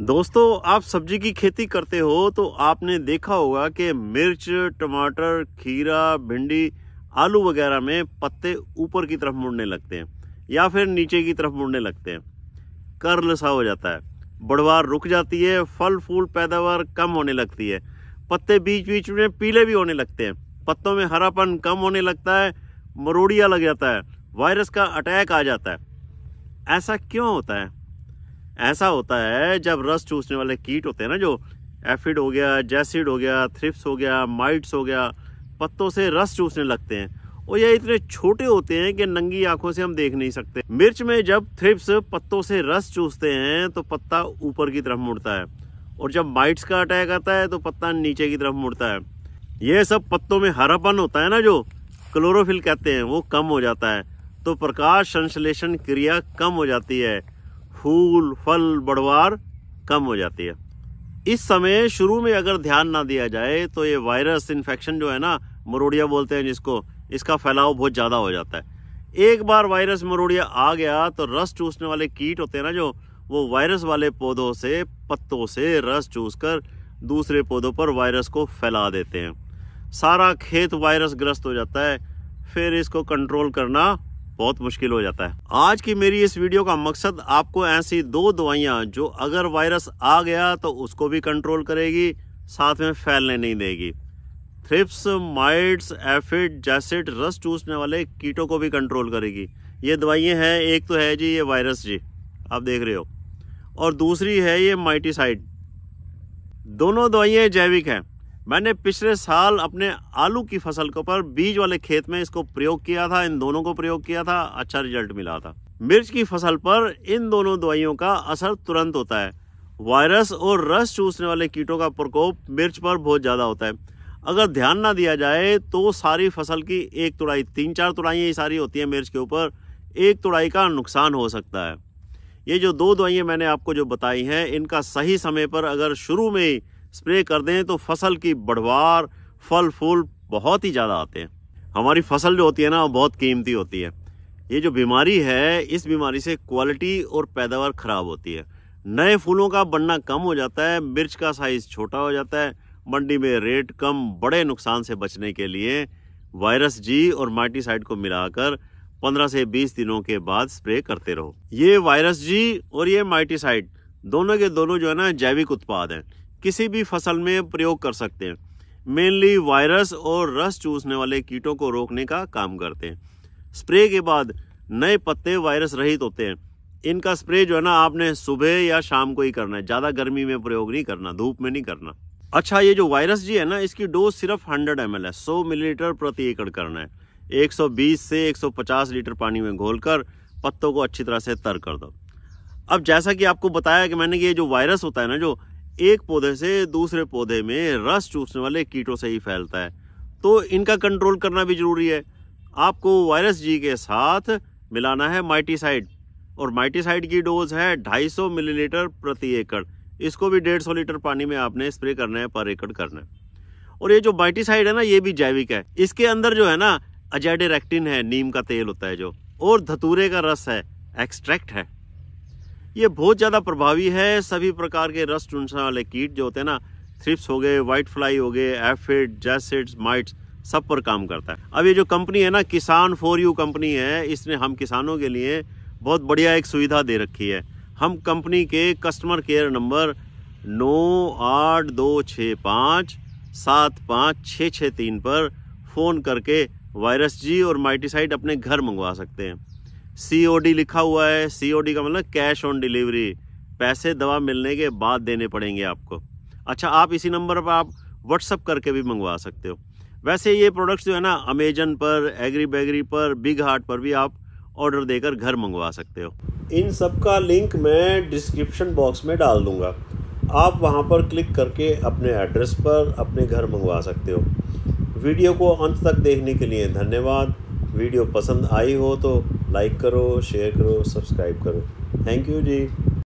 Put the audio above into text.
दोस्तों आप सब्जी की खेती करते हो तो आपने देखा होगा कि मिर्च टमाटर खीरा भिंडी आलू वगैरह में पत्ते ऊपर की तरफ मुड़ने लगते हैं या फिर नीचे की तरफ मुड़ने लगते हैं कर्ल सा हो जाता है बढ़वार रुक जाती है फल फूल पैदावार कम होने लगती है पत्ते बीच बीच में पीले भी होने लगते हैं पत्तों में हरापन कम होने लगता है मरोड़िया लग जाता है वायरस का अटैक आ जाता है ऐसा क्यों होता है ऐसा होता है जब रस चूसने वाले कीट होते हैं ना जो एफिड हो गया जैसिड हो गया थ्रिप्स हो गया माइट्स हो गया पत्तों से रस चूसने लगते हैं और ये इतने छोटे होते हैं कि नंगी आंखों से हम देख नहीं सकते मिर्च में जब थ्रिप्स पत्तों से रस चूसते हैं तो पत्ता ऊपर की तरफ मुड़ता है और जब माइट्स का अटैक आता है तो पत्ता नीचे की तरफ मुड़ता है यह सब पत्तों में हरापन होता है ना जो क्लोरोफिल कहते हैं वो कम हो जाता है तो प्रकाश संश्लेषण क्रिया कम हो जाती है फूल फल बढ़वार कम हो जाती है इस समय शुरू में अगर ध्यान ना दिया जाए तो ये वायरस इन्फेक्शन जो है ना मरोड़िया बोलते हैं जिसको इसका फैलाव बहुत ज़्यादा हो जाता है एक बार वायरस मरोड़िया आ गया तो रस चूसने वाले कीट होते हैं ना जो वो वायरस वाले पौधों से पत्तों से रस चूस कर दूसरे पौधों पर वायरस को फैला देते हैं सारा खेत वायरस ग्रस्त हो जाता है फिर इसको कंट्रोल करना बहुत मुश्किल हो जाता है आज की मेरी इस वीडियो का मकसद आपको ऐसी दो दवाइयाँ जो अगर वायरस आ गया तो उसको भी कंट्रोल करेगी साथ में फैलने नहीं देगी थ्रिप्स माइट्स एफिड जैसिड रस चूसने वाले कीटों को भी कंट्रोल करेगी ये दवाइयाँ हैं एक तो है जी ये वायरस जी आप देख रहे हो और दूसरी है ये माइटिसाइड दोनों दवाइयाँ जैविक हैं मैंने पिछले साल अपने आलू की फसल के ऊपर बीज वाले खेत में इसको प्रयोग किया था इन दोनों को प्रयोग किया था अच्छा रिजल्ट मिला था मिर्च की फसल पर इन दोनों दवाइयों का असर तुरंत होता है वायरस और रस चूसने वाले कीटों का प्रकोप मिर्च पर बहुत ज़्यादा होता है अगर ध्यान ना दिया जाए तो सारी फसल की एक तुड़ाई तीन चार तुड़ाइयाँ सारी होती हैं मिर्च के ऊपर एक तुड़ाई का नुकसान हो सकता है ये जो दो दवाइयाँ मैंने आपको जो बताई हैं इनका सही समय पर अगर शुरू में ही स्प्रे कर दें तो फसल की बढ़वार फल फूल बहुत ही ज़्यादा आते हैं हमारी फसल जो होती है ना वो बहुत कीमती होती है ये जो बीमारी है इस बीमारी से क्वालिटी और पैदावार ख़राब होती है नए फूलों का बनना कम हो जाता है मिर्च का साइज़ छोटा हो जाता है मंडी में रेट कम बड़े नुकसान से बचने के लिए वायरस जी और माइटीसाइड को मिलाकर 15 से 20 दिनों के बाद स्प्रे करते रहो ये वायरस जी और ये माइटीसाइड दोनों के दोनों जो है ना जैविक उत्पाद हैं किसी भी फसल में प्रयोग कर सकते हैं मेनली वायरस और रस चूसने वाले कीटों को रोकने का काम करते हैं स्प्रे के बाद नए पत्ते वायरस रहित होते हैं इनका स्प्रे जो है ना आपने सुबह या शाम को ही करना है ज़्यादा गर्मी में प्रयोग नहीं करना धूप में नहीं करना अच्छा ये जो वायरस जी है ना इसकी डोज सिर्फ 100 एम है 100 मिलीलीटर प्रति एकड़ करना है 120 से 150 लीटर पानी में घोलकर पत्तों को अच्छी तरह से तर कर दो अब जैसा कि आपको बताया कि मैंने कि ये जो वायरस होता है ना जो एक पौधे से दूसरे पौधे में रस चूसने वाले कीटों से ही फैलता है तो इनका कंट्रोल करना भी ज़रूरी है आपको वायरस जी के साथ मिलाना है माइटीसाइड और माइटीसाइड की डोज है 250 मिलीलीटर प्रति एकड़ इसको भी 150 लीटर पानी में आपने स्प्रे करना है पर एकड़ करना है और ये जो माइटीसाइड है ना ये भी जैविक है इसके अंदर जो है ना अजेडेरेक्टिन है नीम का तेल होता है जो और धतूरे का रस है एक्सट्रैक्ट है ये बहुत ज़्यादा प्रभावी है सभी प्रकार के रस चूसने वाले कीट जो होते हैं ना थ्रिप्स हो गए वाइट फ्लाई हो गए एफिड जैसिड्स माइट्स सब पर काम करता है अब ये जो कंपनी है ना किसान फॉर यू कंपनी है इसने हम किसानों के लिए बहुत बढ़िया एक सुविधा दे रखी है हम कंपनी के कस्टमर केयर नंबर नौ आठ दो छः पाँच सात पाँच छः छः तीन पर फ़ोन करके वायरस जी और माइटिसाइड अपने घर मंगवा सकते हैं सी लिखा हुआ है सी का मतलब कैश ऑन डिलीवरी पैसे दवा मिलने के बाद देने पड़ेंगे आपको अच्छा आप इसी नंबर पर आप व्हाट्सअप करके भी मंगवा सकते हो वैसे ये प्रोडक्ट्स जो है ना अमेजन पर एग्री बैगरी पर बिग हार्ट पर भी आप ऑर्डर देकर घर मंगवा सकते हो इन सब का लिंक मैं डिस्क्रिप्शन बॉक्स में डाल दूँगा आप वहाँ पर क्लिक करके अपने एड्रेस पर अपने घर मंगवा सकते हो वीडियो को अंत तक देखने के लिए धन्यवाद वीडियो पसंद आई हो तो लाइक करो शेयर करो सब्सक्राइब करो थैंक यू जी